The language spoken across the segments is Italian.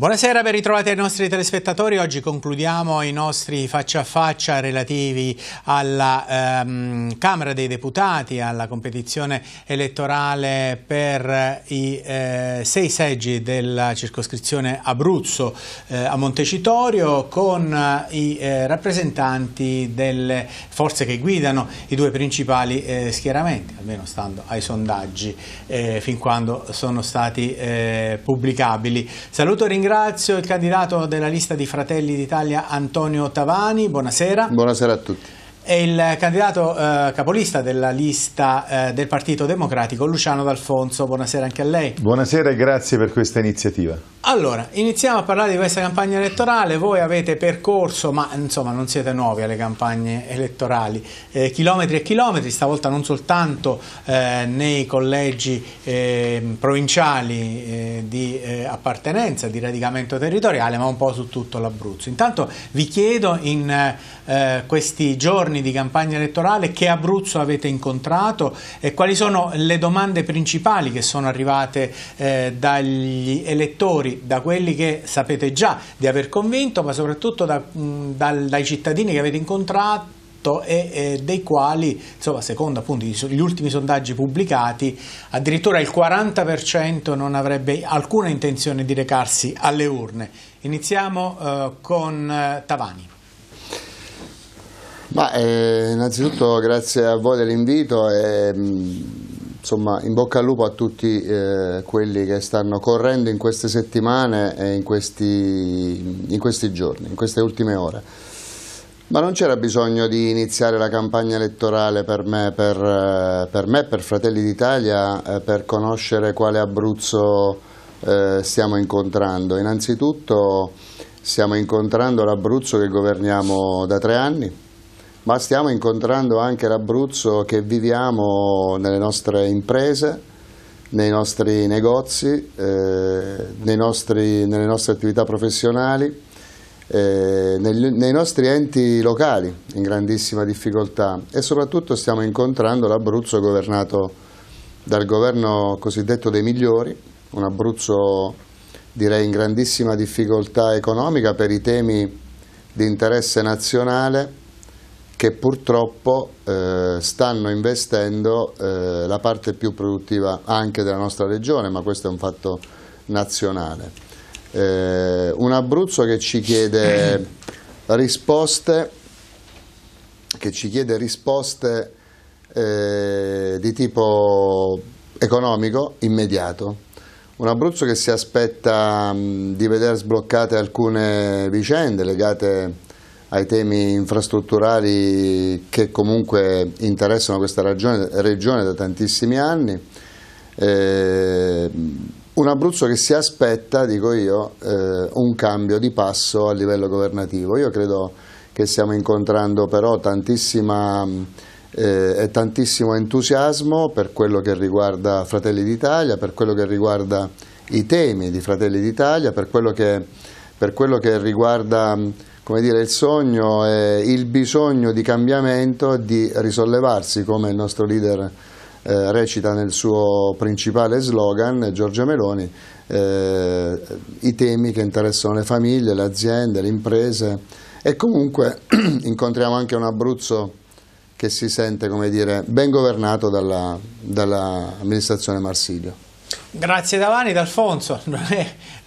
Buonasera, ben ritrovati ai nostri telespettatori. Oggi concludiamo i nostri faccia a faccia relativi alla ehm, Camera dei Deputati, alla competizione elettorale per i eh, sei seggi della circoscrizione Abruzzo eh, a Montecitorio con eh, i eh, rappresentanti delle forze che guidano i due principali eh, schieramenti, almeno stando ai sondaggi eh, fin quando sono stati pubblicabili. Saluto e ringrazio ringrazio il candidato della lista di Fratelli d'Italia Antonio Tavani, buonasera. Buonasera a tutti. È il candidato eh, capolista della lista eh, del Partito Democratico, Luciano D'Alfonso. Buonasera anche a lei. Buonasera e grazie per questa iniziativa. Allora, iniziamo a parlare di questa campagna elettorale. Voi avete percorso, ma insomma non siete nuovi alle campagne elettorali, eh, chilometri e chilometri, stavolta non soltanto eh, nei collegi eh, provinciali eh, di eh, appartenenza, di radicamento territoriale, ma un po' su tutto l'Abruzzo. Intanto vi chiedo in eh, questi giorni anni di campagna elettorale, che Abruzzo avete incontrato e quali sono le domande principali che sono arrivate eh, dagli elettori, da quelli che sapete già di aver convinto, ma soprattutto da, mh, dal, dai cittadini che avete incontrato e, eh, dei quali, insomma, secondo appunto gli ultimi sondaggi pubblicati, addirittura il 40% non avrebbe alcuna intenzione di recarsi alle urne. Iniziamo eh, con eh, Tavani. Ma eh, innanzitutto grazie a voi dell'invito e mm, insomma in bocca al lupo a tutti eh, quelli che stanno correndo in queste settimane e in questi, in questi giorni, in queste ultime ore. Ma non c'era bisogno di iniziare la campagna elettorale per me, per, eh, per, me, per Fratelli d'Italia, eh, per conoscere quale Abruzzo eh, stiamo incontrando. Innanzitutto stiamo incontrando l'Abruzzo che governiamo da tre anni, ma stiamo incontrando anche l'Abruzzo che viviamo nelle nostre imprese, nei nostri negozi, eh, nei nostri, nelle nostre attività professionali, eh, nel, nei nostri enti locali in grandissima difficoltà e soprattutto stiamo incontrando l'Abruzzo governato dal governo cosiddetto dei migliori, un Abruzzo direi in grandissima difficoltà economica per i temi di interesse nazionale che purtroppo eh, stanno investendo eh, la parte più produttiva anche della nostra regione, ma questo è un fatto nazionale. Eh, un Abruzzo che ci chiede risposte, che ci chiede risposte eh, di tipo economico immediato. Un Abruzzo che si aspetta mh, di vedere sbloccate alcune vicende legate a ai temi infrastrutturali che comunque interessano questa regione, regione da tantissimi anni. Eh, un Abruzzo che si aspetta, dico io, eh, un cambio di passo a livello governativo. Io credo che stiamo incontrando però tantissima, eh, tantissimo entusiasmo per quello che riguarda Fratelli d'Italia, per quello che riguarda i temi di Fratelli d'Italia, per, per quello che, riguarda come dire, il sogno e il bisogno di cambiamento, di risollevarsi come il nostro leader eh, recita nel suo principale slogan, Giorgia Meloni, eh, i temi che interessano le famiglie, le aziende, le imprese e comunque incontriamo anche un Abruzzo che si sente dire, ben governato dall'amministrazione dalla Marsiglio. Grazie Davani, D'Alfonso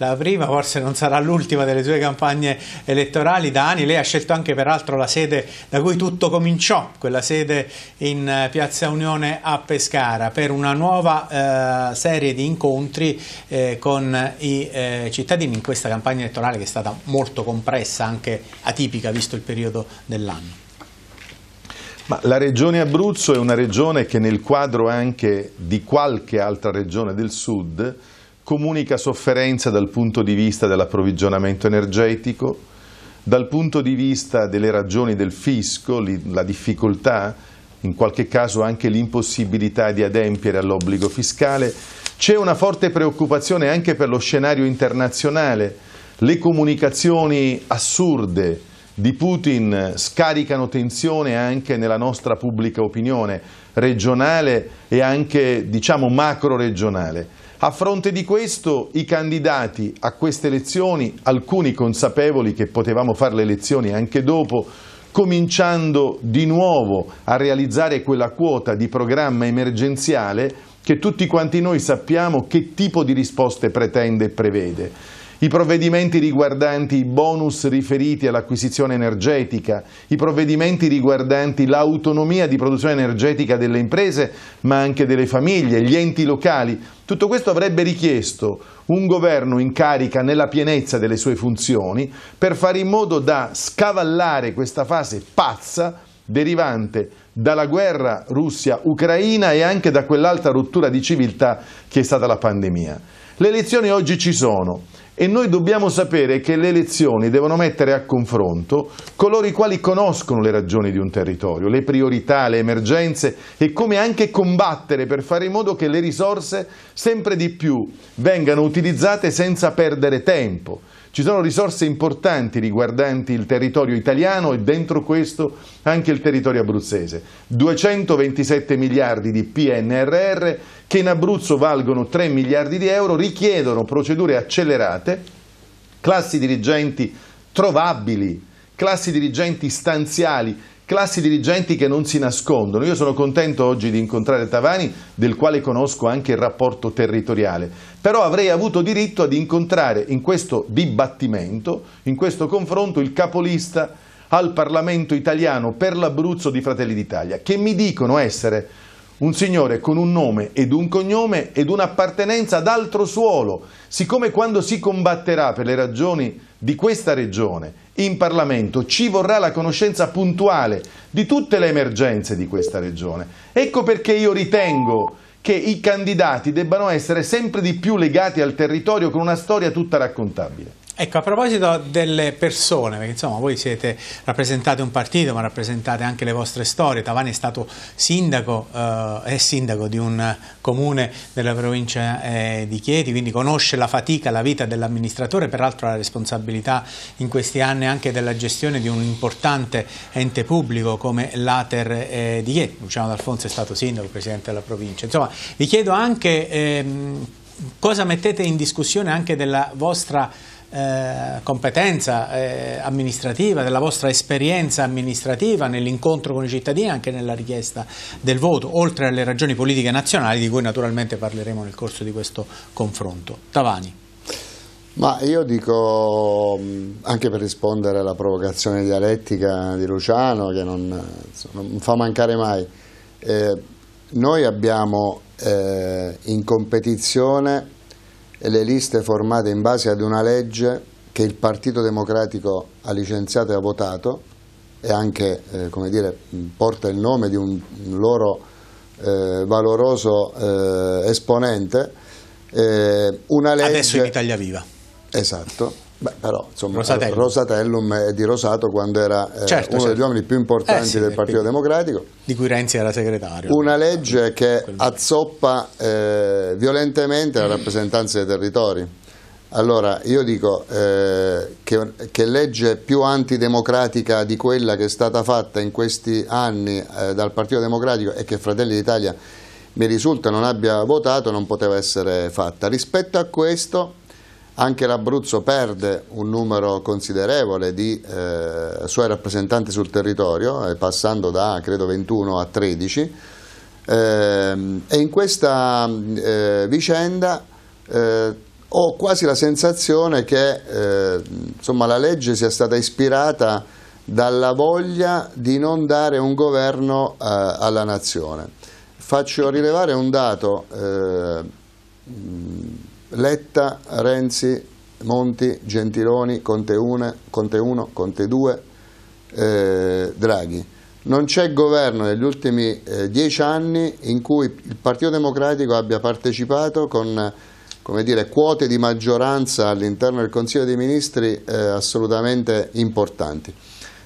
la prima, forse non sarà l'ultima delle sue campagne elettorali. da anni. lei ha scelto anche peraltro la sede da cui tutto cominciò, quella sede in eh, Piazza Unione a Pescara, per una nuova eh, serie di incontri eh, con i eh, cittadini in questa campagna elettorale che è stata molto compressa, anche atipica visto il periodo dell'anno. Ma la regione Abruzzo è una regione che nel quadro anche di qualche altra regione del sud comunica sofferenza dal punto di vista dell'approvvigionamento energetico, dal punto di vista delle ragioni del fisco, la difficoltà, in qualche caso anche l'impossibilità di adempiere all'obbligo fiscale. C'è una forte preoccupazione anche per lo scenario internazionale. Le comunicazioni assurde di Putin scaricano tensione anche nella nostra pubblica opinione regionale e anche diciamo macro regionale. A fronte di questo i candidati a queste elezioni, alcuni consapevoli che potevamo fare le elezioni anche dopo, cominciando di nuovo a realizzare quella quota di programma emergenziale che tutti quanti noi sappiamo che tipo di risposte pretende e prevede i provvedimenti riguardanti i bonus riferiti all'acquisizione energetica, i provvedimenti riguardanti l'autonomia di produzione energetica delle imprese, ma anche delle famiglie, gli enti locali. Tutto questo avrebbe richiesto un governo in carica nella pienezza delle sue funzioni per fare in modo da scavallare questa fase pazza derivante dalla guerra Russia-Ucraina e anche da quell'altra rottura di civiltà che è stata la pandemia. Le elezioni oggi ci sono, e noi dobbiamo sapere che le elezioni devono mettere a confronto coloro i quali conoscono le ragioni di un territorio, le priorità, le emergenze e come anche combattere per fare in modo che le risorse sempre di più vengano utilizzate senza perdere tempo ci sono risorse importanti riguardanti il territorio italiano e dentro questo anche il territorio abruzzese. 227 miliardi di PNRR che in Abruzzo valgono 3 miliardi di euro, richiedono procedure accelerate, classi dirigenti trovabili, classi dirigenti stanziali classi dirigenti che non si nascondono. Io sono contento oggi di incontrare Tavani, del quale conosco anche il rapporto territoriale, però avrei avuto diritto ad incontrare in questo dibattimento, in questo confronto, il capolista al Parlamento italiano per l'Abruzzo di Fratelli d'Italia, che mi dicono essere un signore con un nome ed un cognome ed un'appartenenza ad altro suolo, siccome quando si combatterà per le ragioni di questa regione in Parlamento ci vorrà la conoscenza puntuale di tutte le emergenze di questa regione. Ecco perché io ritengo che i candidati debbano essere sempre di più legati al territorio con una storia tutta raccontabile. Ecco, a proposito delle persone, perché insomma voi siete, rappresentate un partito ma rappresentate anche le vostre storie, Tavani è stato sindaco, eh, è sindaco di un comune della provincia eh, di Chieti, quindi conosce la fatica, la vita dell'amministratore, peraltro la responsabilità in questi anni anche della gestione di un importante ente pubblico come l'Ater eh, di Chieti, Luciano D'Alfonso è stato sindaco, presidente della provincia, insomma vi chiedo anche ehm, cosa mettete in discussione anche della vostra eh, competenza eh, amministrativa, della vostra esperienza amministrativa nell'incontro con i cittadini anche nella richiesta del voto, oltre alle ragioni politiche nazionali di cui naturalmente parleremo nel corso di questo confronto. Tavani. Ma io dico, mm, anche per rispondere alla provocazione dialettica di Luciano, che non, non fa mancare mai, eh, noi abbiamo eh, in competizione le liste formate in base ad una legge che il Partito Democratico ha licenziato e ha votato e anche eh, dire, porta il nome di un loro eh, valoroso eh, esponente. Eh, una legge... Adesso in Italia Viva. Esatto, Beh, però insomma, Rosatellum. Rosatellum. è di Rosato quando era eh, certo, uno certo. degli uomini più importanti eh, sì, del eh, Partito quindi, Democratico. Di cui Renzi era segretario. Una legge che azzoppa eh, violentemente la rappresentanza dei territori. Allora, io dico eh, che, che, legge più antidemocratica di quella che è stata fatta in questi anni eh, dal Partito Democratico e che Fratelli d'Italia mi risulta non abbia votato non poteva essere fatta. Rispetto a questo anche l'Abruzzo perde un numero considerevole di eh, suoi rappresentanti sul territorio, eh, passando da credo 21 a 13, eh, e in questa eh, vicenda eh, ho quasi la sensazione che insomma, la legge sia stata ispirata dalla voglia di non dare un governo alla nazione. Faccio rilevare un dato Letta, Renzi, Monti, Gentiloni, Conte 1, Conte, 1, Conte 2, eh, Draghi. Non c'è governo negli ultimi eh, dieci anni in cui il Partito Democratico abbia partecipato con dire, quote di maggioranza all'interno del Consiglio dei Ministri eh, assolutamente importanti.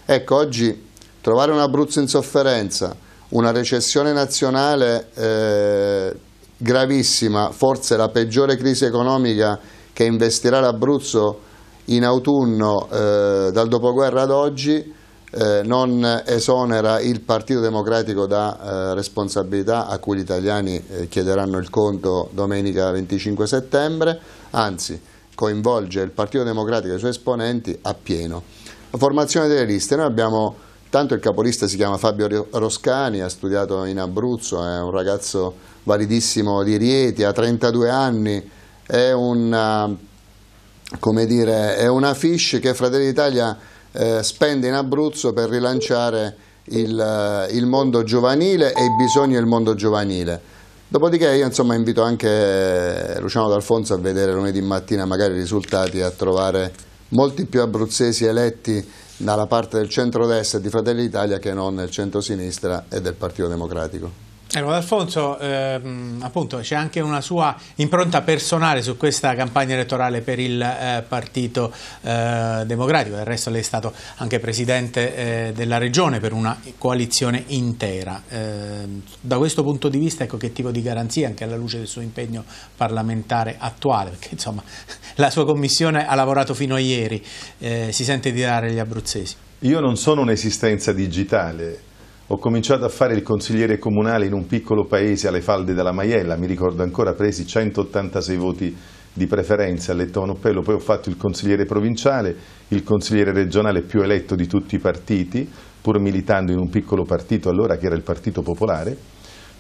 Ecco, oggi trovare un Abruzzo in sofferenza, una recessione nazionale eh, gravissima, forse la peggiore crisi economica che investirà l'Abruzzo in autunno eh, dal dopoguerra ad oggi, eh, non esonera il Partito Democratico da eh, responsabilità a cui gli italiani eh, chiederanno il conto domenica 25 settembre, anzi coinvolge il Partito Democratico e i suoi esponenti a pieno. La formazione delle liste, noi abbiamo tanto il capolista si chiama Fabio Roscani, ha studiato in Abruzzo, è un ragazzo validissimo di Rieti, ha 32 anni, è una, eh, dire, è una fish che Fratelli d'Italia eh, spende in Abruzzo per rilanciare il, eh, il, mondo giovanile e i bisogni del mondo giovanile. Dopodiché io insomma, invito anche Luciano D'Alfonso a vedere lunedì mattina magari i risultati e a trovare molti più abruzzesi eletti dalla parte del centrodestra e di Fratelli d'Italia che non nel centro-sinistra e del Partito Democratico. Allora, ecco, Alfonso, ehm, appunto c'è anche una sua impronta personale su questa campagna elettorale per il eh, Partito eh, Democratico, del resto lei è stato anche presidente eh, della regione per una coalizione intera. Ehm, da questo punto di vista ecco che tipo di garanzia anche alla luce del suo impegno parlamentare attuale, perché insomma la sua commissione ha lavorato fino a ieri, eh, si sente di dare agli abruzzesi? Io non sono un'esistenza digitale, ho cominciato a fare il consigliere comunale in un piccolo paese alle falde della Maiella, mi ricordo ancora presi 186 voti di preferenza a Lettono Pello, poi ho fatto il consigliere provinciale, il consigliere regionale più eletto di tutti i partiti, pur militando in un piccolo partito allora che era il Partito Popolare,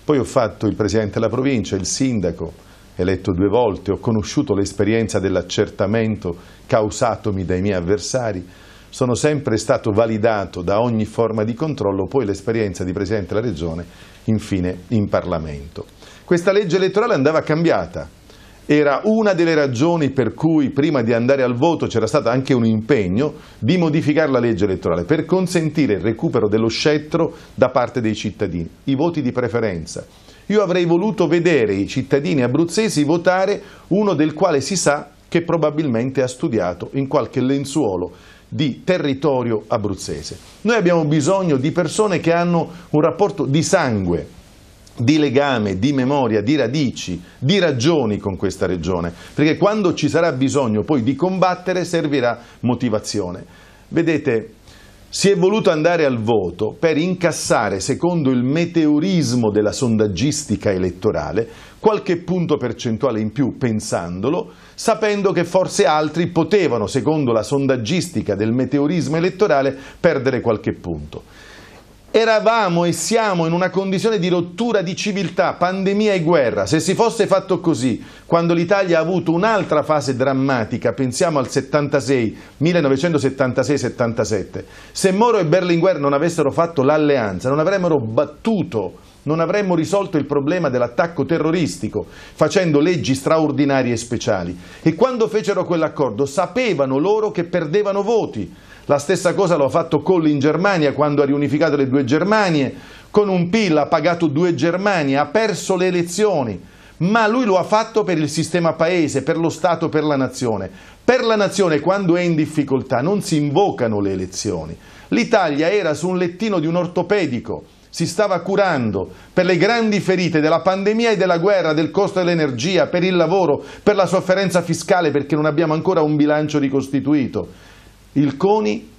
poi ho fatto il presidente della provincia, il sindaco, eletto due volte, ho conosciuto l'esperienza dell'accertamento causatomi dai miei avversari, sono sempre stato validato da ogni forma di controllo, poi l'esperienza di Presidente della Regione, infine in Parlamento. Questa legge elettorale andava cambiata, era una delle ragioni per cui prima di andare al voto c'era stato anche un impegno di modificare la legge elettorale per consentire il recupero dello scettro da parte dei cittadini, i voti di preferenza. Io avrei voluto vedere i cittadini abruzzesi votare uno del quale si sa che probabilmente ha studiato in qualche lenzuolo di territorio abruzzese. Noi abbiamo bisogno di persone che hanno un rapporto di sangue, di legame, di memoria, di radici, di ragioni con questa regione, perché quando ci sarà bisogno poi di combattere servirà motivazione. Vedete, si è voluto andare al voto per incassare, secondo il meteorismo della sondaggistica elettorale, qualche punto percentuale in più pensandolo, sapendo che forse altri potevano, secondo la sondaggistica del meteorismo elettorale, perdere qualche punto. Eravamo e siamo in una condizione di rottura di civiltà, pandemia e guerra. Se si fosse fatto così, quando l'Italia ha avuto un'altra fase drammatica, pensiamo al 76, 1976-77, se Moro e Berlinguer non avessero fatto l'alleanza, non avremmo battuto non avremmo risolto il problema dell'attacco terroristico facendo leggi straordinarie e speciali. E quando fecero quell'accordo sapevano loro che perdevano voti, la stessa cosa lo ha fatto Kohl in Germania quando ha riunificato le due Germanie, con un PIL ha pagato due Germanie, ha perso le elezioni, ma lui lo ha fatto per il sistema paese, per lo Stato, per la nazione. Per la nazione quando è in difficoltà non si invocano le elezioni. L'Italia era su un lettino di un ortopedico, si stava curando per le grandi ferite della pandemia e della guerra, del costo dell'energia, per il lavoro, per la sofferenza fiscale perché non abbiamo ancora un bilancio ricostituito il CONI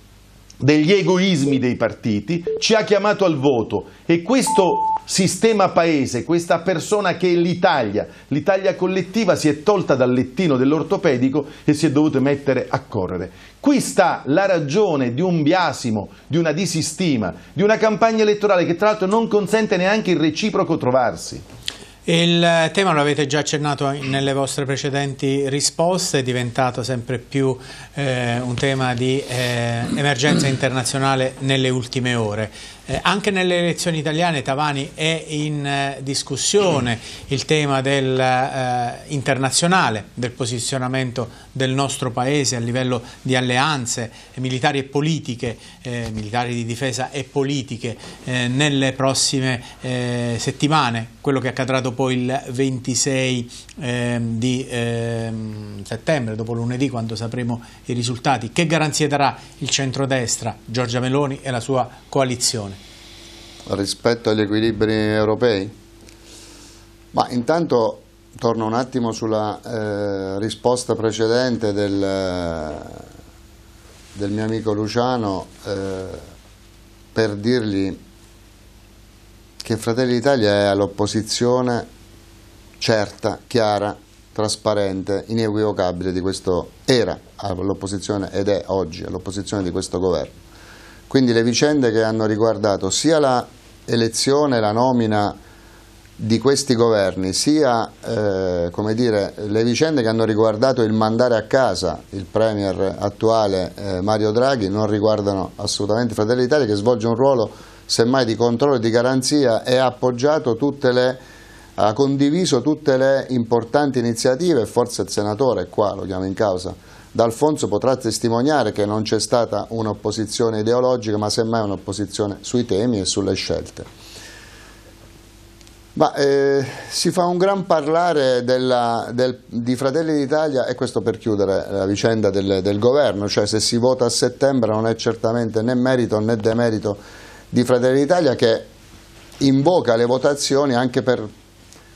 degli egoismi dei partiti, ci ha chiamato al voto e questo sistema paese, questa persona che è l'Italia, l'Italia collettiva si è tolta dal lettino dell'ortopedico e si è dovuta mettere a correre. Qui sta la ragione di un biasimo, di una disistima, di una campagna elettorale che tra l'altro non consente neanche il reciproco trovarsi. Il tema lo avete già accennato nelle vostre precedenti risposte, è diventato sempre più eh, un tema di eh, emergenza internazionale nelle ultime ore. Eh, anche nelle elezioni italiane Tavani è in eh, discussione il tema del, eh, internazionale, del posizionamento del nostro Paese a livello di alleanze militari e politiche, eh, militari di difesa e politiche nelle prossime settimane quello che accadrà dopo il 26 eh, di eh, settembre, dopo lunedì quando sapremo i risultati. Che garanzie darà il centrodestra, Giorgia Meloni e la sua coalizione? Rispetto agli equilibri europei? Ma intanto torno un attimo sulla eh, risposta precedente del, del, mio amico Luciano eh, per dirgli che Fratelli d'Italia è all'opposizione certa, chiara, trasparente, inequivocabile di questo era all'opposizione ed è oggi all'opposizione di questo governo. Quindi le vicende che hanno riguardato sia la elezione, la nomina di questi governi, sia eh, dire, le vicende che hanno riguardato il mandare a casa il Premier attuale eh, Mario Draghi non riguardano assolutamente Fratelli d'Italia che svolge un ruolo semmai di controllo e di garanzia e ha, appoggiato tutte le, ha condiviso tutte le importanti iniziative, forse il senatore qua lo chiama in causa, D'Alfonso potrà testimoniare che non c'è stata un'opposizione ideologica ma semmai un'opposizione sui temi e sulle scelte. Ma eh, si fa un gran parlare della, del, di Fratelli d'Italia e questo per chiudere la vicenda del, del governo, cioè se si vota a settembre non è certamente né merito né demerito di Fratelli d'Italia che invoca le votazioni anche per,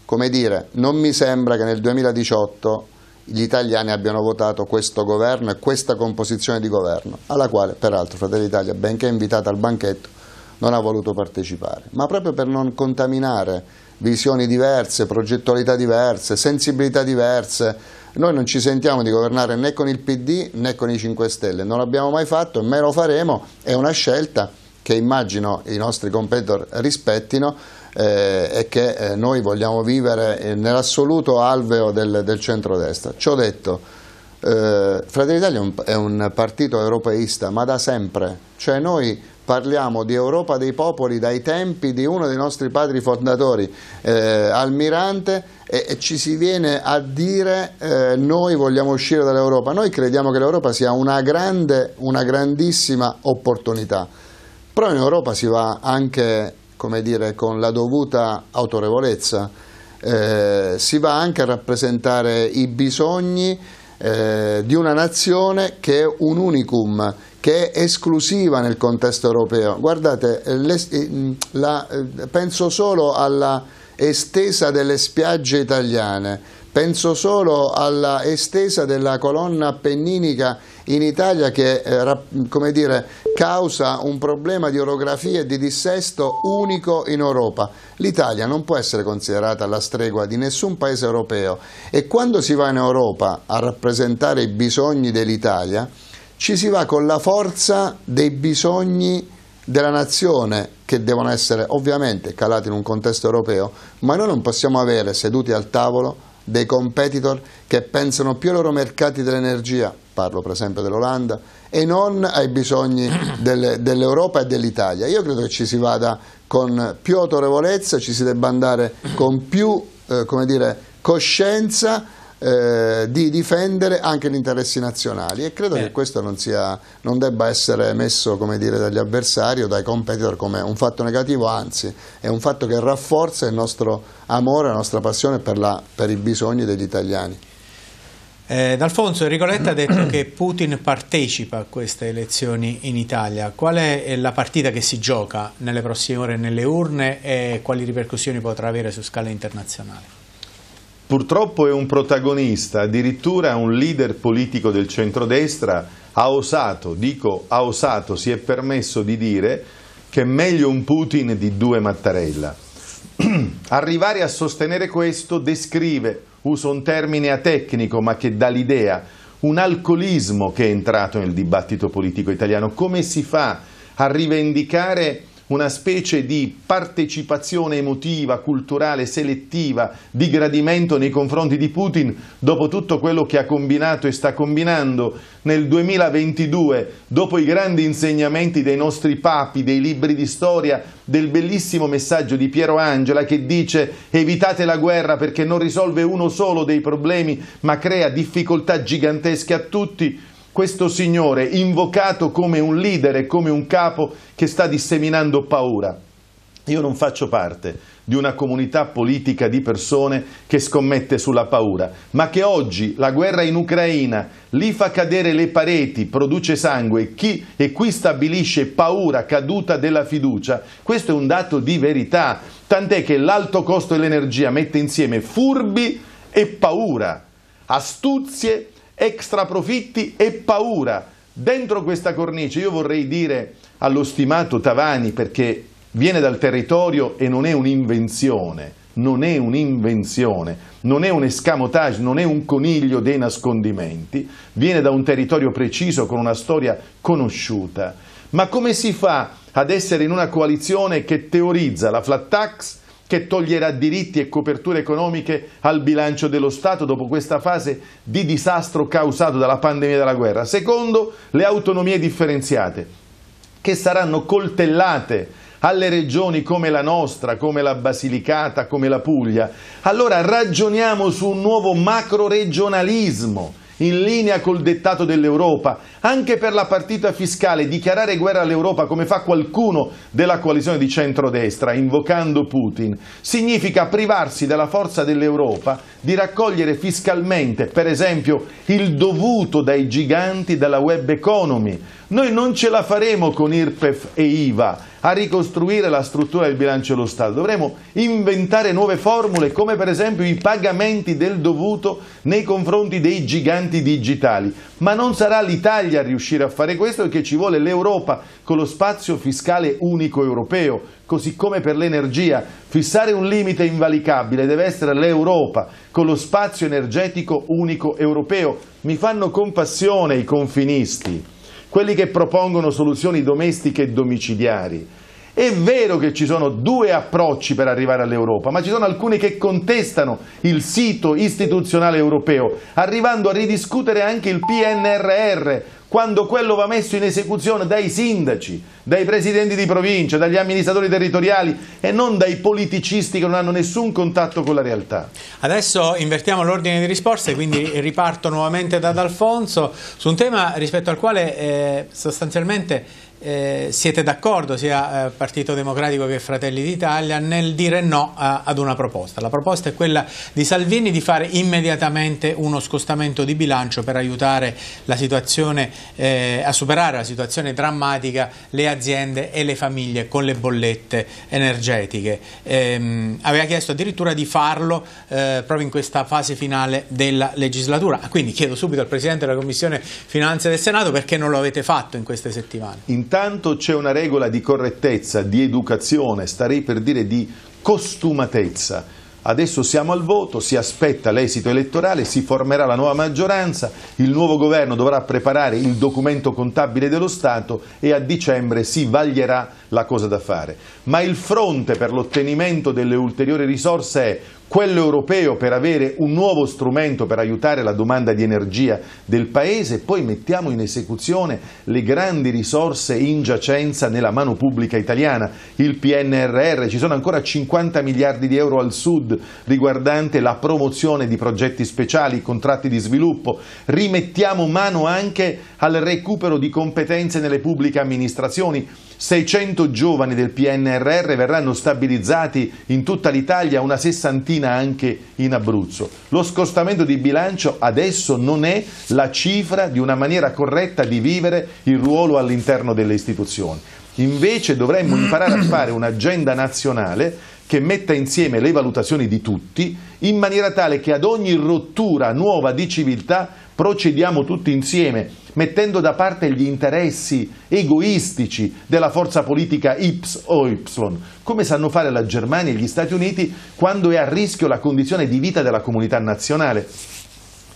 come dire, non mi sembra che nel 2018 gli italiani abbiano votato questo governo e questa composizione di governo, alla quale peraltro Fratelli d'Italia, benché invitata al banchetto, non ha voluto partecipare, ma proprio per non contaminare visioni diverse, progettualità diverse, sensibilità diverse. Noi non ci sentiamo di governare né con il PD né con i 5 Stelle, non l'abbiamo mai fatto e mai lo faremo, è una scelta che immagino i nostri competitor rispettino eh, e che eh, noi vogliamo vivere eh, nell'assoluto alveo del, del centrodestra. Ciò detto, eh, Fratelli d'Italia è, è un partito europeista, ma da sempre, cioè noi parliamo di Europa dei popoli dai tempi di uno dei nostri padri fondatori, eh, Almirante, e, e, ci si viene a dire eh, noi vogliamo uscire dall'Europa. Noi crediamo che l'Europa sia una grande, una grandissima opportunità. Però in Europa si va anche, dire, con la dovuta autorevolezza, eh, si va anche a rappresentare i bisogni eh, di una nazione che è un unicum, che è esclusiva nel contesto europeo. Guardate, eh, la, eh, penso solo alla estesa delle spiagge italiane, penso solo alla estesa della colonna appenninica in Italia che eh, dire, causa un problema di orografia e di dissesto unico in Europa. L'Italia non può essere considerata la stregua di nessun paese europeo e quando si va in Europa a rappresentare i bisogni dell'Italia ci si va con la forza dei bisogni della nazione che devono essere ovviamente calati in un contesto europeo, ma noi non possiamo avere seduti al tavolo dei competitor che pensano più ai loro mercati dell'energia, parlo per esempio dell'Olanda, e non ai bisogni del, dell'Europa e dell'Italia. Io credo che ci si vada con più autorevolezza, ci si debba andare con più eh, dire, coscienza eh, di difendere anche gli interessi nazionali e credo eh. che questo non, sia, non, debba essere messo dire, dagli avversari o dai competitor come un fatto negativo, anzi è un fatto che rafforza il nostro amore, la nostra passione per, la, per i bisogni degli italiani. Eh, D'Alfonso Enricoletta ha detto che Putin partecipa a queste elezioni in Italia. Qual è eh, la partita che si gioca nelle prossime ore nelle urne e quali ripercussioni potrà avere su scala internazionale? Purtroppo è un protagonista, addirittura un leader politico del centrodestra ha osato, dico ha osato, si è permesso di dire che è meglio un Putin di due Mattarella. Arrivare a sostenere questo descrive uso un termine atecnico ma che dà l'idea, un alcolismo che è entrato nel dibattito politico italiano. Come si fa a rivendicare una specie di partecipazione emotiva, culturale, selettiva, di gradimento nei confronti di Putin dopo tutto quello che ha combinato e sta combinando nel 2022, dopo i grandi insegnamenti dei nostri papi, dei libri di storia, del bellissimo messaggio di Piero Angela che dice evitate la guerra perché non risolve uno solo dei problemi ma crea difficoltà gigantesche a tutti, questo signore invocato come un leader e come un capo che sta disseminando paura. Io non faccio parte di una comunità politica di persone che scommette sulla paura, ma che oggi la guerra in Ucraina lì fa cadere le pareti, produce sangue chi, e qui stabilisce paura, caduta della fiducia, questo è un dato di verità, tant'è che l'alto costo dell'energia mette insieme furbi e paura, astuzie extra profitti e paura. Dentro questa cornice io vorrei dire allo stimato Tavani, perché viene dal territorio e non è un'invenzione, non è un'invenzione, non è un escamotage, non è un coniglio dei nascondimenti, viene da un territorio preciso con una storia conosciuta. Ma come si fa ad essere in una coalizione che teorizza la flat tax, che toglierà diritti e coperture economiche al bilancio dello Stato dopo questa fase di disastro causato dalla pandemia e dalla guerra. Secondo, le autonomie differenziate, che saranno coltellate alle regioni come la nostra, come la Basilicata, come la Puglia. Allora ragioniamo su un nuovo macro regionalismo in linea col dettato dell'Europa, anche per la partita fiscale dichiarare guerra all'Europa come fa qualcuno della coalizione di centrodestra, invocando Putin, significa privarsi della forza dell'Europa di raccogliere fiscalmente, per esempio, il dovuto dai giganti della web economy, noi non ce la faremo con IRPEF e IVA a ricostruire la struttura del bilancio dello Stato, dovremo inventare nuove formule come per esempio i pagamenti del dovuto nei confronti dei giganti digitali, ma non sarà l'Italia a riuscire a fare questo perché ci vuole l'Europa con lo spazio fiscale unico europeo, così come per l'energia. Fissare un limite invalicabile deve essere l'Europa con lo spazio energetico unico europeo. Mi fanno compassione i confinisti quelli che propongono soluzioni domestiche e domiciliari. È vero che ci sono due approcci per arrivare all'Europa, ma ci sono alcuni che contestano il sito istituzionale europeo, arrivando a ridiscutere anche il PNRR, quando quello va messo in esecuzione dai sindaci, dai presidenti di provincia, dagli amministratori territoriali e non dai politicisti che non hanno nessun contatto con la realtà. Adesso invertiamo l'ordine di risposte, quindi riparto nuovamente da D'Alfonso su un tema rispetto al quale eh, sostanzialmente eh, siete d'accordo sia eh, Partito Democratico che Fratelli d'Italia nel dire no a, ad una proposta. La proposta è quella di Salvini di fare immediatamente uno scostamento di bilancio per aiutare eh, a superare la situazione drammatica le aziende e le famiglie con le bollette energetiche. Ehm, aveva chiesto addirittura di farlo eh, proprio in questa fase finale della legislatura. Ah, quindi chiedo subito al Presidente della Commissione Finanze del Senato perché non lo avete fatto in queste settimane. In intanto c'è una regola di correttezza, di educazione, starei per dire di costumatezza. Adesso siamo al voto, si aspetta l'esito elettorale, si formerà la nuova maggioranza, il nuovo governo dovrà preparare il documento contabile dello Stato e a dicembre si vaglierà la cosa da fare. Ma il fronte per l'ottenimento delle ulteriori risorse è quello europeo per avere un nuovo strumento per aiutare la domanda di energia del Paese, poi mettiamo in esecuzione le grandi risorse in giacenza nella mano pubblica italiana, il PNRR, ci sono ancora 50 miliardi di euro al sud riguardante la promozione di progetti speciali, contratti di sviluppo, rimettiamo mano anche al recupero di competenze nelle pubbliche amministrazioni, 600 giovani del PNRR verranno stabilizzati in tutta l'Italia, una sessantina anche in Abruzzo. Lo scostamento di bilancio adesso non è la cifra di una maniera corretta di vivere il ruolo all'interno delle istituzioni. Invece dovremmo imparare a fare un'agenda nazionale che metta insieme le valutazioni di tutti in maniera tale che ad ogni rottura nuova di civiltà procediamo tutti insieme, mettendo da parte gli interessi egoistici della forza politica X o Y, come sanno fare la Germania e gli Stati Uniti quando è a rischio la condizione di vita della comunità nazionale.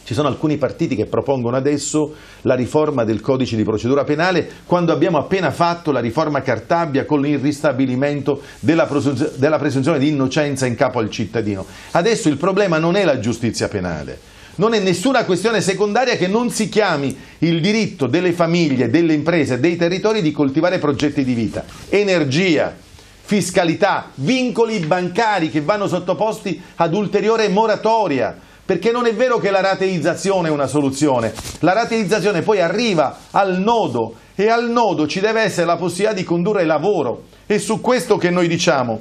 Ci sono alcuni partiti che propongono adesso la riforma del codice di procedura penale quando abbiamo appena fatto la riforma Cartabbia con il ristabilimento della, presunzione di innocenza in capo al cittadino. Adesso il problema non è la giustizia penale, non è nessuna questione secondaria che non si chiami il diritto delle famiglie, delle imprese, dei territori di coltivare progetti di vita. Energia, fiscalità, vincoli bancari che vanno sottoposti ad ulteriore moratoria, perché non è vero che la rateizzazione è una soluzione, la rateizzazione poi arriva al nodo e al nodo ci deve essere la possibilità di condurre lavoro È su questo che noi diciamo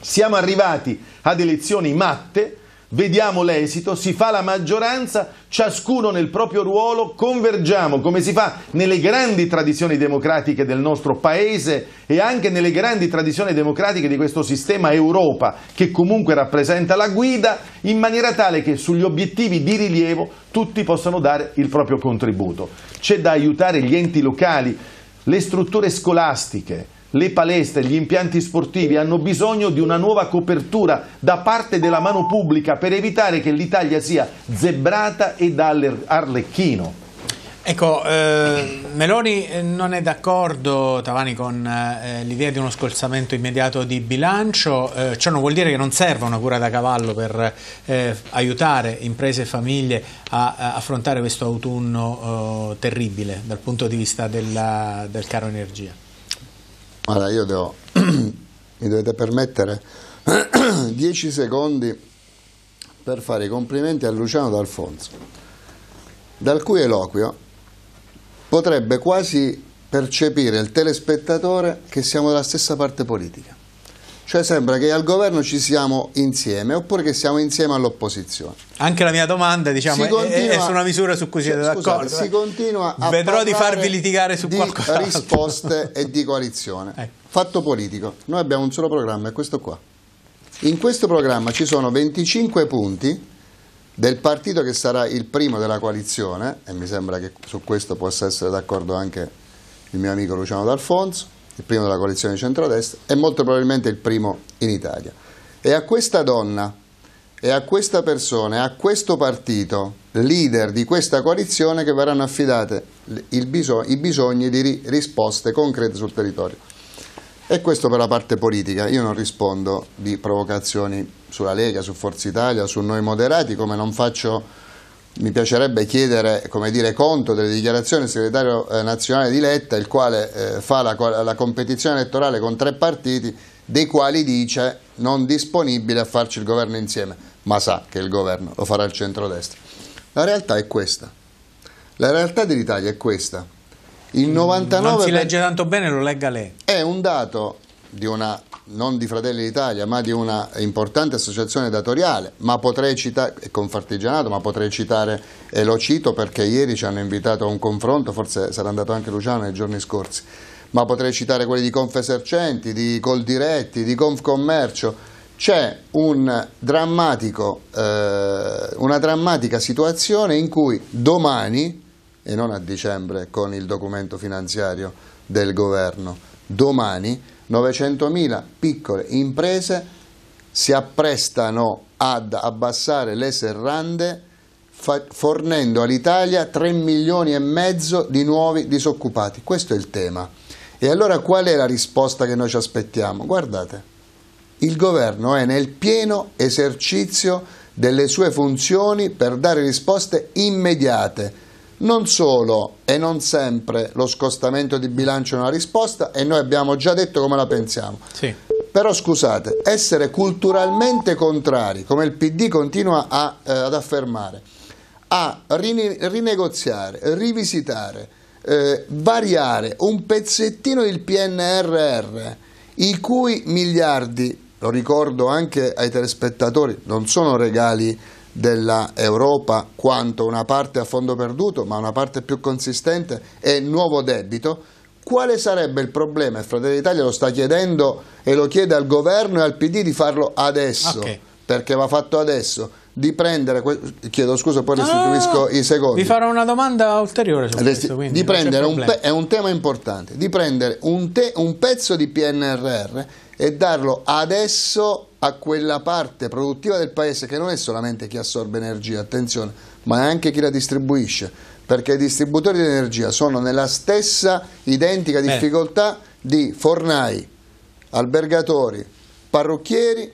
siamo arrivati ad elezioni matte vediamo l'esito, si fa la maggioranza, ciascuno nel proprio ruolo, convergiamo come si fa nelle grandi tradizioni democratiche del nostro paese e anche nelle grandi tradizioni democratiche di questo sistema Europa che comunque rappresenta la guida in maniera tale che sugli obiettivi di rilievo tutti possano dare il proprio contributo. C'è da aiutare gli enti locali, le strutture scolastiche, le palestre, gli impianti sportivi hanno bisogno di una nuova copertura da parte della mano pubblica per evitare che l'Italia sia zebrata e da Arlecchino. Ecco, eh, Meloni eh, non è d'accordo, Tavani, con eh, l'idea di uno scolzamento immediato di bilancio, eh, ciò non vuol dire che non serva una cura da cavallo per eh, aiutare imprese e famiglie a, a affrontare questo autunno oh, terribile dal punto di vista della, del caro energia. Allora io devo, mi dovete permettere 10 secondi per fare i complimenti a Luciano D'Alfonso, dal cui eloquio potrebbe quasi percepire il telespettatore che siamo dalla stessa parte politica. Cioè sembra che al governo ci siamo insieme oppure che siamo insieme all'opposizione. Anche la mia domanda diciamo, continua, è, è, su una misura su cui siete cioè, d'accordo. Si eh? continua a Vedrò di farvi litigare su di qualcosa. risposte e di coalizione. Ecco. Fatto politico. Noi abbiamo un solo programma, è questo qua. In questo programma ci sono 25 punti del partito che sarà il primo della coalizione, e mi sembra che su questo possa essere d'accordo anche il mio amico Luciano D'Alfonso, il primo della coalizione di centrodestra e molto probabilmente il primo in Italia. E a questa donna, e a questa persona, a questo partito, leader di questa coalizione, che verranno affidate bisog i bisogni di ri risposte concrete sul territorio. E questo per la parte politica, io non rispondo di provocazioni sulla Lega, su Forza Italia, su noi moderati, come non faccio mi piacerebbe chiedere dire, conto delle dichiarazioni del segretario eh, nazionale di Letta, il quale eh, fa la, la, competizione elettorale con tre partiti, dei quali dice non disponibile a farci il governo insieme, ma sa che il governo lo farà il centrodestra. La realtà è questa, la realtà dell'Italia è questa. Il 99 non si legge tanto bene, lo legga lei. È un dato di una non di Fratelli d'Italia, ma di una importante associazione datoriale, ma potrei citare, Confartigianato, ma potrei citare, e lo cito perché ieri ci hanno invitato a un confronto, forse sarà andato anche Luciano nei giorni scorsi, ma potrei citare quelli di Confesercenti, di Coldiretti, di Confcommercio, c'è un eh, una drammatica situazione in cui domani, e non a dicembre con il documento finanziario del governo, domani 900.000 piccole imprese si apprestano ad abbassare le serrande fornendo all'Italia 3 milioni e mezzo di nuovi disoccupati. Questo è il tema. E allora qual è la risposta che noi ci aspettiamo? Guardate, il governo è nel pieno esercizio delle sue funzioni per dare risposte immediate non solo, e non sempre, lo scostamento di bilancio è una risposta e noi abbiamo già detto come la pensiamo. Sì. Però scusate, essere culturalmente contrari, come il PD continua a, eh, ad affermare, a rine rinegoziare, rivisitare, eh, variare un pezzettino il PNRR, i cui miliardi, lo ricordo anche ai telespettatori, non sono regali dell'Europa quanto una parte a fondo perduto, ma una parte più consistente e nuovo debito, quale sarebbe il problema? Il Fratelli d'Italia lo sta chiedendo e lo chiede al governo e al PD di farlo adesso, okay. perché va fatto adesso, di prendere, chiedo scusa poi restituisco no, no, no. i secondi. Vi farò una domanda ulteriore su Resti, questo. Di prendere un è un tema importante, di prendere un, te, un pezzo di PNRR e darlo adesso a quella parte produttiva del paese che non è solamente chi assorbe energia, attenzione, ma anche chi la distribuisce, perché i distributori di energia sono nella stessa identica difficoltà eh. di fornai, albergatori, parrucchieri,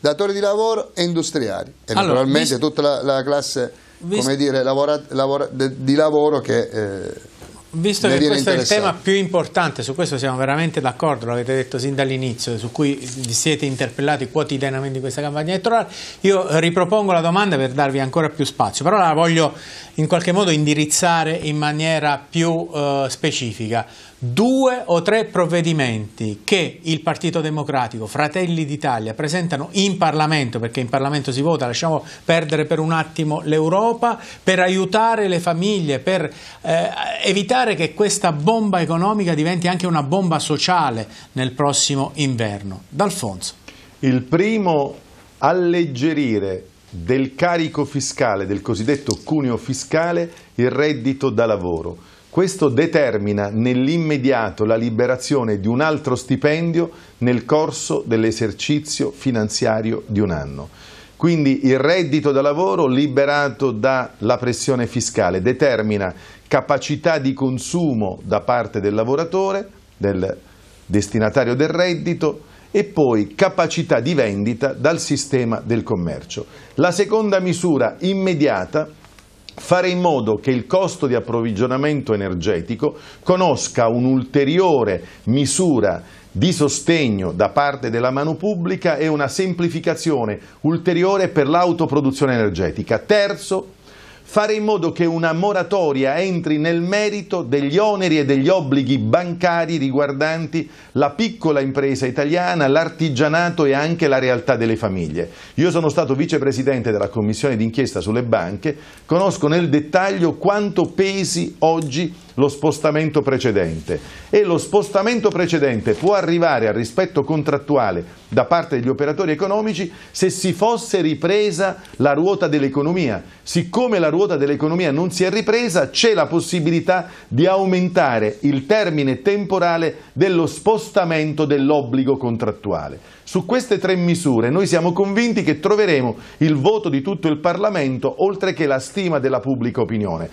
datori di lavoro e industriali e allora, naturalmente tutta la, la classe dire, lavora, lavora, de, di lavoro che... Eh, Visto che questo è il tema più importante, su questo siamo veramente d'accordo, l'avete detto sin dall'inizio, su cui vi siete interpellati quotidianamente in questa campagna elettorale, io ripropongo la domanda per darvi ancora più spazio, però la voglio in qualche modo indirizzare in maniera più eh, specifica due o tre provvedimenti che il Partito Democratico, Fratelli d'Italia presentano in Parlamento, perché in Parlamento si vota, lasciamo perdere per un attimo l'Europa, per aiutare le famiglie, per eh, evitare che questa bomba economica diventi anche una bomba sociale nel prossimo inverno. D'Alfonso. Il primo, alleggerire del carico fiscale, del cosiddetto cuneo fiscale, il reddito da lavoro questo determina nell'immediato la liberazione di un altro stipendio nel corso dell'esercizio finanziario di un anno. Quindi il reddito da lavoro liberato dalla pressione fiscale determina capacità di consumo da parte del lavoratore, del destinatario del reddito, e poi capacità di vendita dal sistema del commercio. La seconda misura immediata fare in modo che il costo di approvvigionamento energetico conosca un'ulteriore misura di sostegno da parte della mano pubblica e una semplificazione ulteriore per l'autoproduzione energetica. Terzo, fare in modo che una moratoria entri nel merito degli oneri e degli obblighi bancari riguardanti la piccola impresa italiana, l'artigianato e anche la realtà delle famiglie. Io sono stato vicepresidente della commissione d'inchiesta sulle banche, conosco nel dettaglio quanto pesi oggi lo spostamento precedente e lo spostamento precedente può arrivare al rispetto contrattuale da parte degli operatori economici se si fosse ripresa la ruota dell'economia. Siccome la ruota dell'economia non si è ripresa c'è la possibilità di aumentare il termine temporale dello spostamento dell'obbligo contrattuale. Su queste tre misure noi siamo convinti che troveremo il voto di tutto il Parlamento oltre che la stima della pubblica opinione.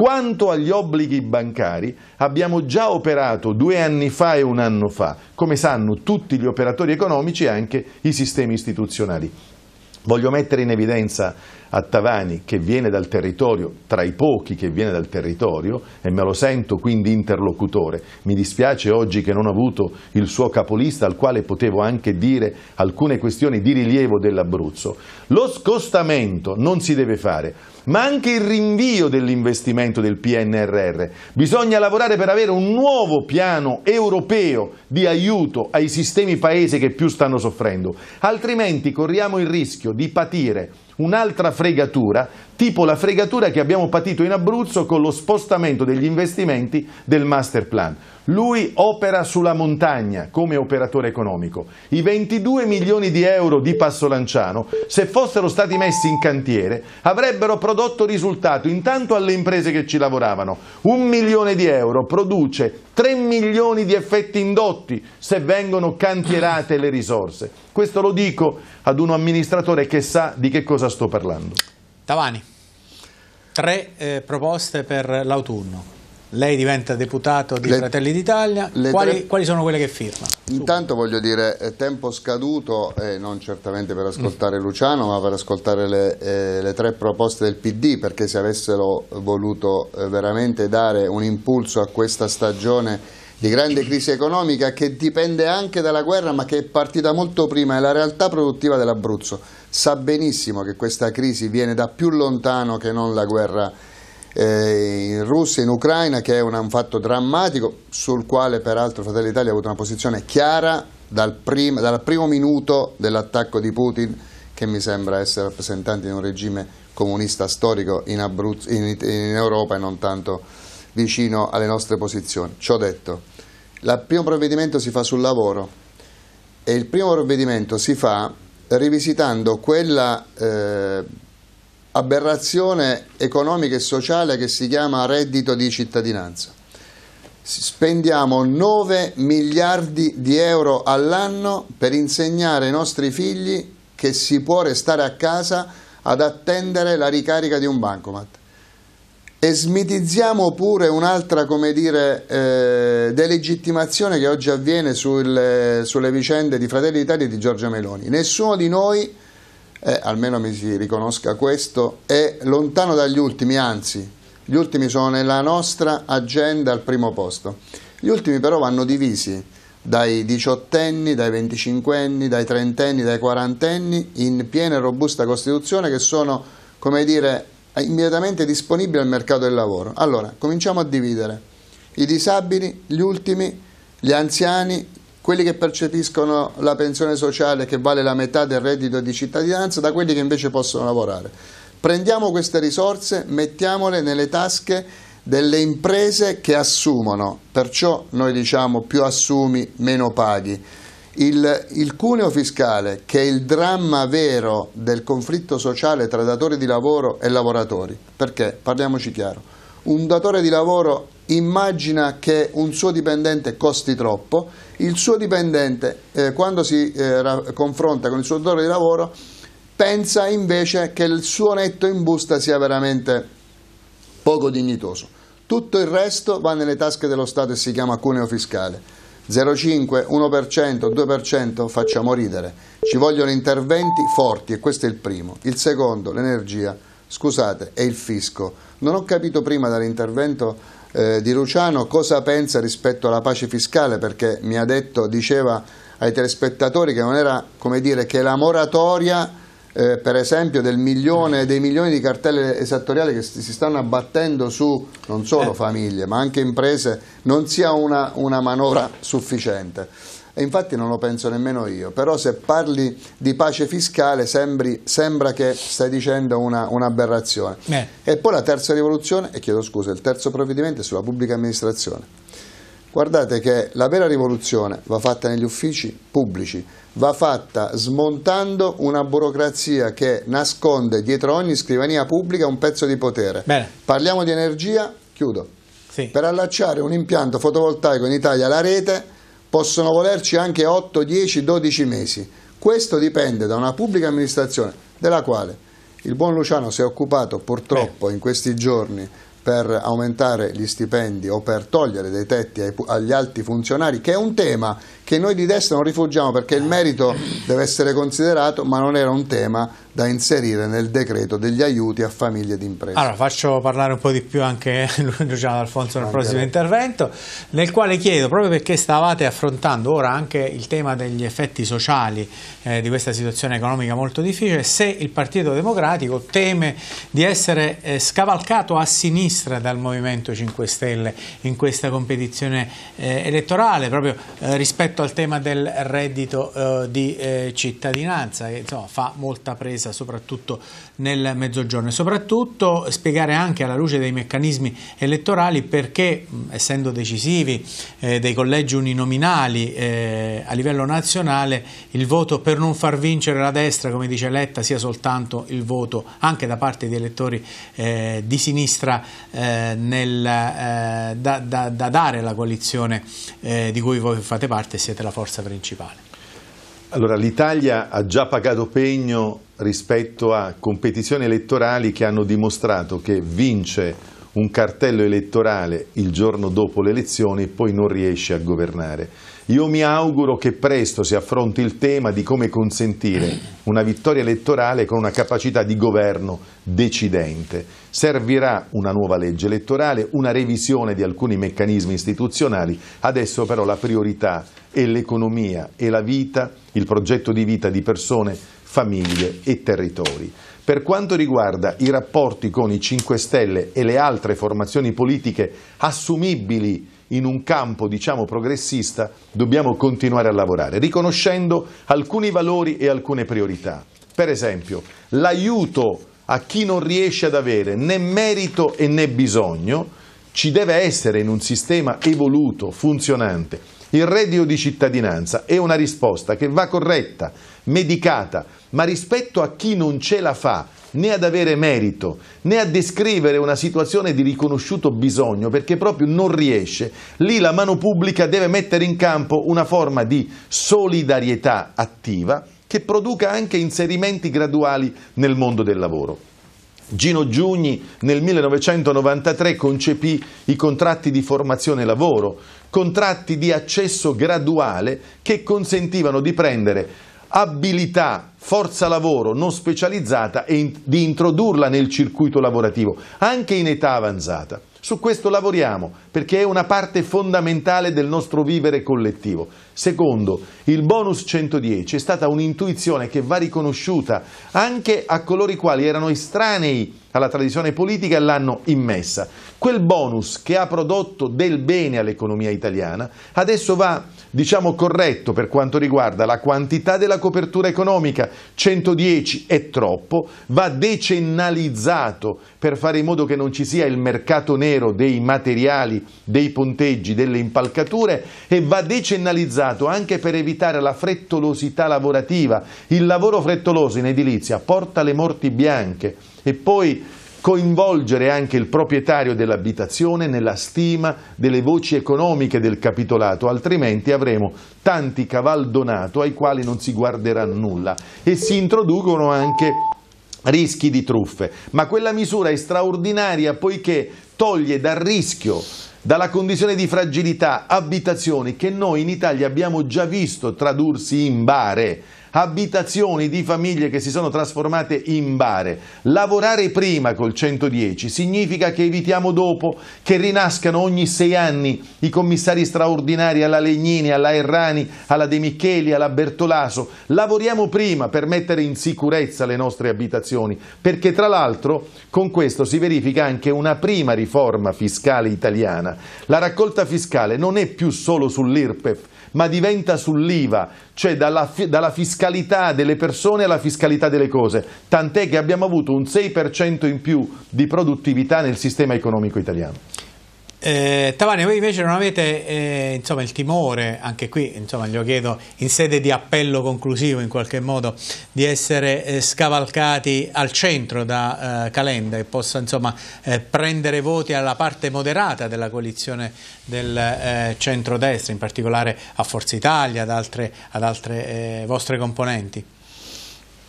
Quanto agli obblighi bancari, abbiamo già operato due anni fa e un anno fa, come sanno tutti gli operatori economici e anche i sistemi istituzionali. Voglio mettere in evidenza a Tavani che viene dal territorio, tra i pochi che viene dal territorio e me lo sento quindi interlocutore. Mi dispiace oggi che non ho avuto il suo capolista al quale potevo anche dire alcune questioni di rilievo dell'Abruzzo. Lo scostamento non si deve fare, ma anche il rinvio dell'investimento del PNRR. Bisogna lavorare per avere un nuovo piano europeo di aiuto ai sistemi paese che più stanno soffrendo, altrimenti corriamo il rischio di patire un'altra fregatura tipo la fregatura che abbiamo patito in Abruzzo con lo spostamento degli investimenti del master plan. Lui opera sulla montagna come operatore economico. I 22 milioni di euro di Passo Lanciano, se fossero stati messi in cantiere, avrebbero prodotto risultato intanto alle imprese che ci lavoravano. Un milione di euro produce 3 milioni di effetti indotti se vengono cantierate le risorse. Questo lo dico ad un amministratore che sa di che cosa sto parlando. Tavani, tre eh, proposte per l'autunno. Lei diventa deputato di le, Fratelli d'Italia, quali, tre... quali, sono quelle che firma? Intanto voglio dire, è tempo scaduto, eh, non certamente per ascoltare mm. Luciano, ma per ascoltare le, eh, le, tre proposte del PD, perché se avessero voluto eh, veramente dare un impulso a questa stagione di grande crisi economica che dipende anche dalla guerra, ma che è partita molto prima, è la realtà produttiva dell'Abruzzo sa benissimo che questa crisi viene da più lontano che non la guerra eh, in Russia, in Ucraina, che è un, un fatto drammatico sul quale peraltro Fratelli Italia ha avuto una posizione chiara dal, prim, dal primo minuto dell'attacco di Putin, che mi sembra essere rappresentante di un regime comunista storico in, Abruzzo, in, in Europa e non tanto vicino alle nostre posizioni. Ciò detto, il primo provvedimento si fa sul lavoro e il primo provvedimento si fa rivisitando quella eh, aberrazione economica e sociale che si chiama reddito di cittadinanza. Spendiamo 9 miliardi di euro all'anno per insegnare ai nostri figli che si può restare a casa ad attendere la ricarica di un bancomat. E smitizziamo pure un'altra, come dire, eh, delegittimazione che oggi avviene sul, eh, sulle vicende di Fratelli d'Italia e di Giorgia Meloni. Nessuno di noi, eh, almeno mi si riconosca questo, è lontano dagli ultimi, anzi, gli ultimi sono nella nostra agenda al primo posto. Gli ultimi però vanno divisi dai diciottenni, dai venticinquenni, dai trentenni, dai quarantenni, in piena e robusta Costituzione, che sono, come dire, immediatamente disponibile al mercato del lavoro. Allora, cominciamo a dividere i disabili, gli ultimi, gli anziani, quelli che percepiscono la pensione sociale che vale la metà del reddito di cittadinanza da quelli che invece possono lavorare. Prendiamo queste risorse, mettiamole nelle tasche delle imprese che assumono, perciò noi diciamo più assumi, meno paghi. Il, il, cuneo fiscale, che è il dramma vero del conflitto sociale tra datori di lavoro e lavoratori, perché parliamoci chiaro, un datore di lavoro immagina che un suo dipendente costi troppo, il suo dipendente eh, quando si eh, confronta con il suo datore di lavoro pensa invece che il suo netto in busta sia veramente poco dignitoso. Tutto il resto va nelle tasche dello Stato e si chiama cuneo fiscale. 0,5, 1%, 2% facciamo ridere. Ci vogliono interventi forti e questo è il primo. Il secondo, l'energia, scusate, è il fisco. Non ho capito prima dall'intervento eh, di Luciano cosa pensa rispetto alla pace fiscale perché mi ha detto, diceva ai telespettatori che non era come dire che la moratoria eh, per esempio milione, dei milioni di cartelle esattoriali che si stanno abbattendo su non solo eh. famiglie ma anche imprese non sia una, una manovra sufficiente. E infatti non lo penso nemmeno io, però se parli di pace fiscale sembri, sembra che stai dicendo un'aberrazione. Una eh. E poi la terza rivoluzione, e chiedo scusa, il terzo provvedimento è sulla pubblica amministrazione. Guardate che la vera rivoluzione va fatta negli uffici pubblici, va fatta smontando una burocrazia che nasconde dietro ogni scrivania pubblica un pezzo di potere. Bene. Parliamo di energia, chiudo. Sì. Per allacciare un impianto fotovoltaico in Italia alla rete possono volerci anche 8, 10, 12 mesi. Questo dipende da una pubblica amministrazione della quale il buon Luciano si è occupato purtroppo Beh. in questi giorni per aumentare gli stipendi o per togliere dei tetti agli alti funzionari, che è un tema che noi di destra non rifugiamo perché il merito deve essere considerato, ma non era un tema da inserire nel decreto degli aiuti a famiglie ed imprese. Allora faccio parlare un po' di più anche Luciano Alfonso nel prossimo intervento, nel quale chiedo, proprio perché stavate affrontando ora anche il tema degli effetti sociali eh, di questa situazione economica molto difficile, se il Partito Democratico teme di essere eh, scavalcato a sinistra dal Movimento 5 Stelle in questa competizione eh, elettorale, proprio eh, rispetto al tema del reddito eh, di eh, cittadinanza, che insomma, fa molta presa attesa soprattutto nel mezzogiorno e soprattutto spiegare anche alla luce dei meccanismi elettorali perché essendo decisivi eh, dei collegi uninominali eh, a livello nazionale il voto per non far vincere la destra come dice Letta sia soltanto il voto anche da parte di elettori eh, di sinistra eh, nel, eh, da, da, da, dare alla coalizione eh, di cui voi fate parte e siete la forza principale. Allora l'Italia ha già pagato pegno rispetto a competizioni elettorali che hanno dimostrato che vince un cartello elettorale il giorno dopo le elezioni e poi non riesce a governare. Io mi auguro che presto si affronti il tema di come consentire una vittoria elettorale con una capacità di governo decidente. Servirà una nuova legge elettorale, una revisione di alcuni meccanismi istituzionali, adesso però la priorità è l'economia e la vita, il progetto di vita di persone, famiglie e territori. Per quanto riguarda i rapporti con i 5 Stelle e le altre formazioni politiche assumibili in un campo diciamo progressista dobbiamo continuare a lavorare, riconoscendo alcuni valori e alcune priorità. Per esempio, l'aiuto a chi non riesce ad avere né merito né bisogno ci deve essere in un sistema evoluto, funzionante. Il reddito di cittadinanza è una risposta che va corretta, medicata, ma rispetto a chi non ce la fa né ad avere merito, né a descrivere una situazione di riconosciuto bisogno, perché proprio non riesce, lì la mano pubblica deve mettere in campo una forma di solidarietà attiva che produca anche inserimenti graduali nel mondo del lavoro. Gino Giugni nel 1993 concepì i contratti di formazione lavoro, contratti di accesso graduale che consentivano di prendere abilità, forza lavoro non specializzata e in, di introdurla nel circuito lavorativo, anche in età avanzata. Su questo lavoriamo, perché è una parte fondamentale del nostro vivere collettivo. Secondo, il bonus 110 è stata un'intuizione che va riconosciuta anche a coloro i quali erano estranei alla tradizione politica e l'hanno immessa. Quel bonus che ha prodotto del bene all'economia italiana adesso va, diciamo, corretto per quanto riguarda la quantità della copertura economica, 110 è troppo, va decennalizzato per fare in modo che non ci sia il mercato nero dei materiali dei ponteggi, delle impalcature e va decennalizzato anche per evitare la frettolosità lavorativa. Il lavoro frettoloso in edilizia porta le morti bianche e poi coinvolgere anche il proprietario dell'abitazione nella stima delle voci economiche del capitolato, altrimenti avremo tanti cavaldonato ai quali non si guarderà nulla e si introducono anche rischi di truffe. Ma quella misura è straordinaria poiché toglie dal rischio dalla condizione di fragilità abitazioni che noi in Italia abbiamo già visto tradursi in bare abitazioni di famiglie che si sono trasformate in bare. Lavorare prima col 110 significa che evitiamo dopo che rinascano ogni sei anni i commissari straordinari alla Legnini, alla Errani, alla De Micheli, alla Bertolaso. Lavoriamo prima per mettere in sicurezza le nostre abitazioni, perché tra l'altro con questo si verifica anche una prima riforma fiscale italiana. La raccolta fiscale non è più solo sull'IRPEF, ma diventa sull'IVA, cioè dalla, dalla, fiscalità delle persone alla fiscalità delle cose, tant'è che abbiamo avuto un 6% in più di produttività nel sistema economico italiano. Eh, Tavani, voi invece non avete eh, insomma, il timore, anche qui insomma, glielo chiedo, in sede di appello conclusivo in qualche modo, di essere eh, scavalcati al centro da eh, Calenda e possa insomma, eh, prendere voti alla parte moderata della coalizione del eh, centro-destra, in particolare a Forza Italia, ad altre, ad altre vostre componenti?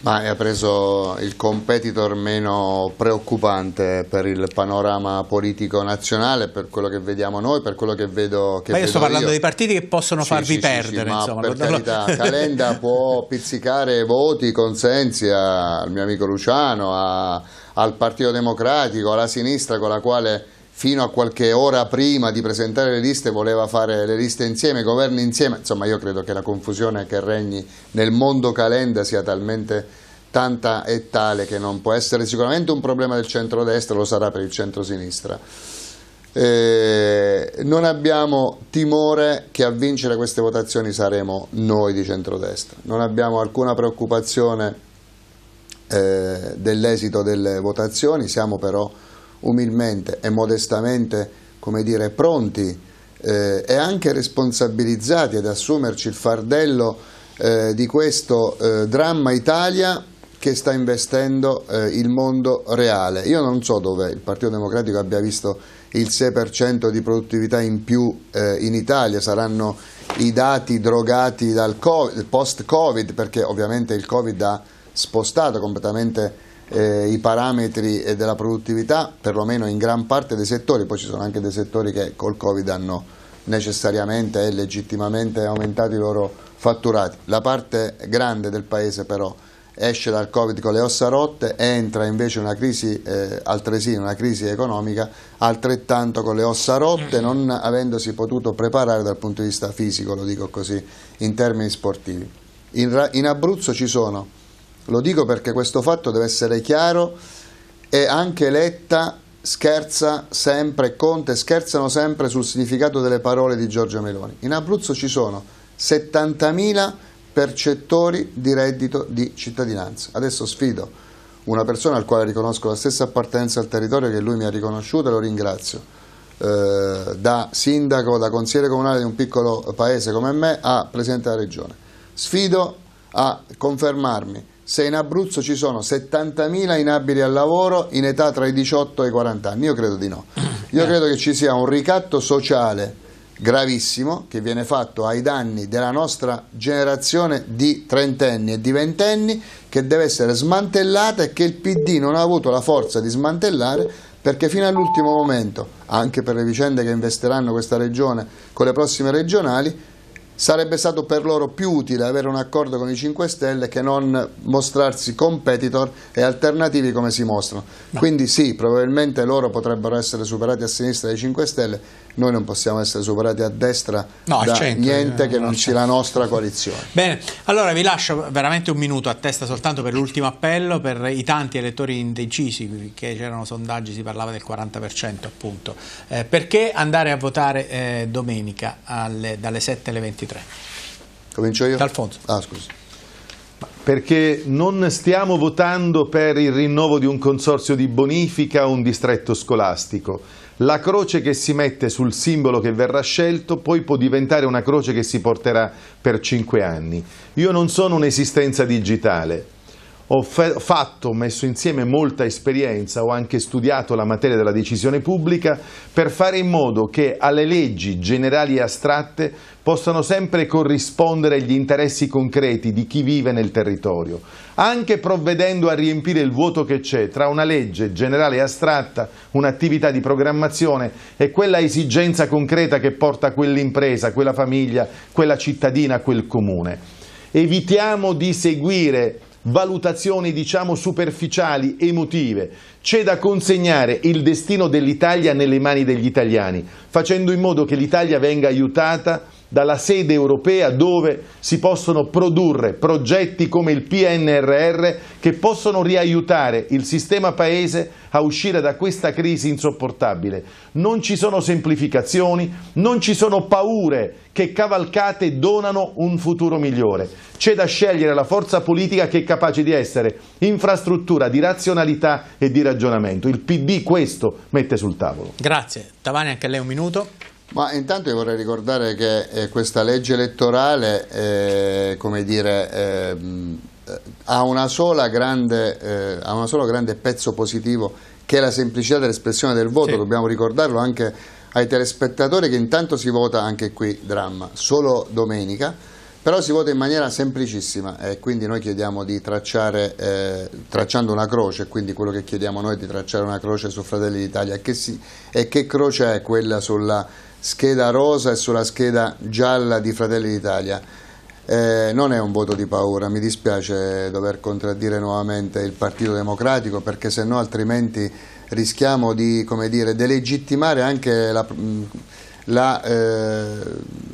Ma ha preso il competitor meno preoccupante per il panorama politico nazionale, per quello che vediamo noi, per quello che vedo che Ma io sto parlando io. dei partiti che possono sì, farvi sì, perdere. Sì, ma insomma, per carità, Calenda può pizzicare voti, consensi al mio amico Luciano, a, al Partito Democratico, alla sinistra con la quale fino a qualche ora prima di presentare le liste voleva fare le liste insieme, i governi insieme, insomma io credo che la confusione che regni nel mondo calenda sia talmente tanta e tale che non può essere sicuramente un problema del centro-destra, lo sarà per il centrosinistra. Eh, non abbiamo timore che a vincere queste votazioni saremo noi di centrodestra, non abbiamo alcuna preoccupazione eh, dell'esito delle votazioni, siamo però umilmente e modestamente, come dire, pronti eh, e anche responsabilizzati ad assumerci il fardello eh, di questo eh, dramma Italia che sta investendo eh, il mondo reale. Io non so dove il Partito Democratico abbia visto il 6% di produttività in più eh, in Italia, saranno i dati drogati dal post-Covid, perché ovviamente il Covid ha spostato completamente eh, i parametri della produttività, perlomeno in gran parte dei settori, poi ci sono anche dei settori che col Covid hanno necessariamente e legittimamente aumentato i loro fatturati. La parte grande del Paese però esce dal Covid con le ossa rotte, entra invece una crisi eh, altresì, una crisi economica altrettanto con le ossa rotte, non avendosi potuto preparare dal punto di vista fisico, lo dico così, in termini sportivi. in, in Abruzzo ci sono lo dico perché questo fatto deve essere chiaro e anche Letta scherza sempre, Conte scherzano sempre sul significato delle parole di Giorgio Meloni. In Abruzzo ci sono 70.000 percettori di reddito di cittadinanza. Adesso sfido una persona al quale riconosco la stessa appartenenza al territorio che lui mi ha riconosciuto e lo ringrazio. Eh, da sindaco, da consigliere comunale di un piccolo paese come me a presidente della regione. Sfido a confermarmi se in Abruzzo ci sono 70.000 inabili al lavoro in età tra i 18 e i 40 anni, io credo di no. Io eh. credo che ci sia un ricatto sociale gravissimo che viene fatto ai danni della nostra generazione di trentenni e di ventenni che deve essere smantellata e che il PD non ha avuto la forza di smantellare perché fino all'ultimo momento, anche per le vicende che investeranno questa regione con le prossime regionali, sarebbe stato per loro più utile avere un accordo con i 5 Stelle che non mostrarsi competitor e alternativi come si mostrano. Quindi sì, probabilmente loro potrebbero essere superati a sinistra dai 5 Stelle, noi non possiamo essere superati a destra no, da centro, niente che eh, non sia la nostra coalizione. Bene, allora vi lascio veramente un minuto a testa soltanto per l'ultimo appello per i tanti elettori indecisi, che c'erano sondaggi, si parlava del 40% appunto, eh, perché andare a votare eh, domenica alle, dalle 7 alle 23? Comincio io? D'Alfonso. Ah, scusa. Perché non stiamo votando per il rinnovo di un consorzio di bonifica o un distretto scolastico la croce che si mette sul simbolo che verrà scelto poi può diventare una croce che si porterà per cinque anni. Io non sono un'esistenza digitale, ho fatto, messo insieme molta esperienza, ho anche studiato la materia della decisione pubblica per fare in modo che alle leggi generali e astratte possano sempre corrispondere gli interessi concreti di chi vive nel territorio, anche provvedendo a riempire il vuoto che c'è tra una legge generale e astratta, un'attività di programmazione e quella esigenza concreta che porta quell'impresa, quella famiglia, quella cittadina, quel comune. Evitiamo di seguire valutazioni diciamo superficiali, emotive, c'è da consegnare il destino dell'Italia nelle mani degli italiani, facendo in modo che l'Italia venga aiutata dalla sede europea dove si possono produrre progetti come il PNRR che possono riaiutare il sistema paese a uscire da questa crisi insopportabile. Non ci sono semplificazioni, non ci sono paure che cavalcate donano un futuro migliore. C'è da scegliere la forza politica che è capace di essere infrastruttura di razionalità e di ragionamento. Il PD questo mette sul tavolo. Grazie. Tavani anche a lei un minuto. Ma intanto io vorrei ricordare che eh, questa legge elettorale, eh, come dire, ehm, eh, ha, una grande, eh, ha un solo grande pezzo positivo che è la semplicità dell'espressione del voto, sì. dobbiamo ricordarlo anche ai telespettatori che intanto si vota anche qui, dramma, solo domenica, però si vota in maniera semplicissima e quindi noi chiediamo di tracciare, eh, tracciando una croce, quindi quello che chiediamo noi è di tracciare una croce su Fratelli d'Italia e che croce è quella sulla scheda rosa e sulla scheda gialla di Fratelli d'Italia. Eh, non è un voto di paura, mi dispiace dover contraddire nuovamente il Partito Democratico perché se no altrimenti rischiamo di dire, delegittimare anche la, mm, la, eh,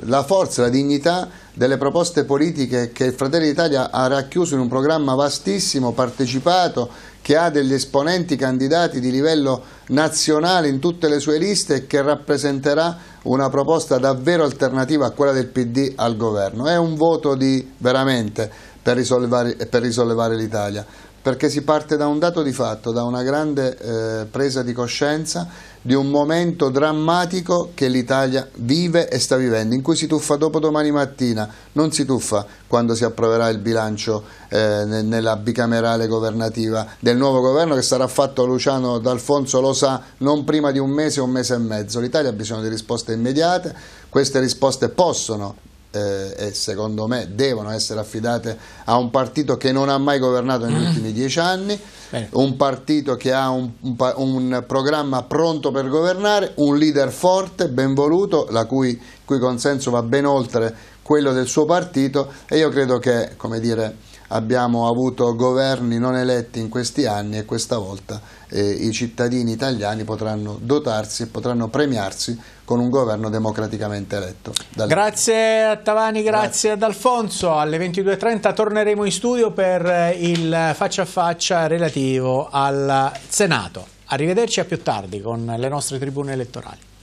la, forza, la dignità delle proposte politiche che Fratelli d'Italia ha racchiuso in un programma vastissimo, partecipato, che ha degli esponenti candidati di livello nazionale in tutte le sue liste e che rappresenterà una proposta davvero alternativa a quella del PD al governo, è un voto di veramente per risollevare, per risollevare l'Italia perché si parte da un dato di fatto, da una grande eh, presa di coscienza di un momento drammatico che l'Italia vive e sta vivendo, in cui si tuffa dopo domani mattina, non si tuffa quando si approverà il bilancio eh, nella bicamerale governativa del nuovo governo che sarà fatto, Luciano D'Alfonso lo sa, non prima di un mese, un mese e mezzo. L'Italia ha bisogno di risposte immediate, queste risposte possono eh, e secondo me devono essere affidate a un partito che non ha mai governato negli ultimi dieci anni, Bene. un partito che ha un, un, un, programma pronto per governare, un leader forte, ben voluto, la cui, cui consenso va ben oltre quello del suo partito e io credo che, come dire, abbiamo avuto governi non eletti in questi anni e questa volta eh, i cittadini italiani potranno dotarsi e potranno premiarsi con un governo democraticamente eletto. Dal... Grazie a Tavani, grazie, grazie, ad Alfonso. Alle 22.30 torneremo in studio per il faccia a faccia relativo al Senato. Arrivederci a più tardi con le nostre tribune elettorali.